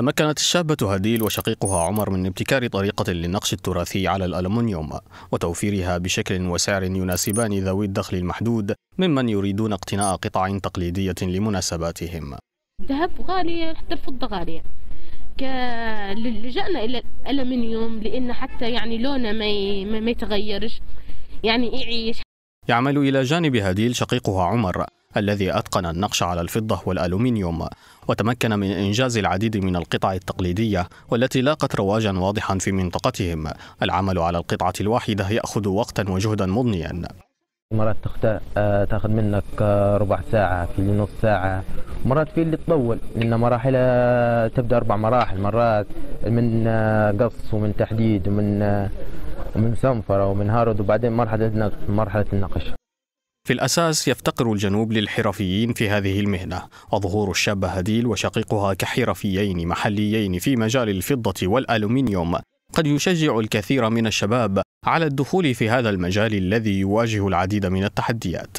تمكنت الشابة هديل وشقيقها عمر من ابتكار طريقة للنقش التراثي على الألمنيوم وتوفيرها بشكل وسعر يناسبان ذوي الدخل المحدود ممن يريدون اقتناء قطع تقليدية لمناسباتهم الذهب غالي حتى الفضة غالية لجأنا إلى الألمنيوم لأن حتى يعني لونه ما, ما يتغيرش يعني يعيش يعمل إلى جانب هديل شقيقها عمر الذي أتقن النقش على الفضة والألومنيوم وتمكن من إنجاز العديد من القطع التقليدية والتي لاقت رواجا واضحا في منطقتهم العمل على القطعة الواحدة يأخذ وقتا وجهدا مضنيا مرات آه، تاخذ منك آه، ربع ساعة في نص ساعة مرات في اللي تطول لأن مراحلها آه، تبدأ أربع مراحل مرات من قص ومن تحديد ومن ومن صنفرة ومن هارد وبعدين مرحلة مرحلة النقش في الأساس يفتقر الجنوب للحرفيين في هذه المهنة وظهور الشابة هديل وشقيقها كحرفيين محليين في مجال الفضة والألومنيوم قد يشجع الكثير من الشباب على الدخول في هذا المجال الذي يواجه العديد من التحديات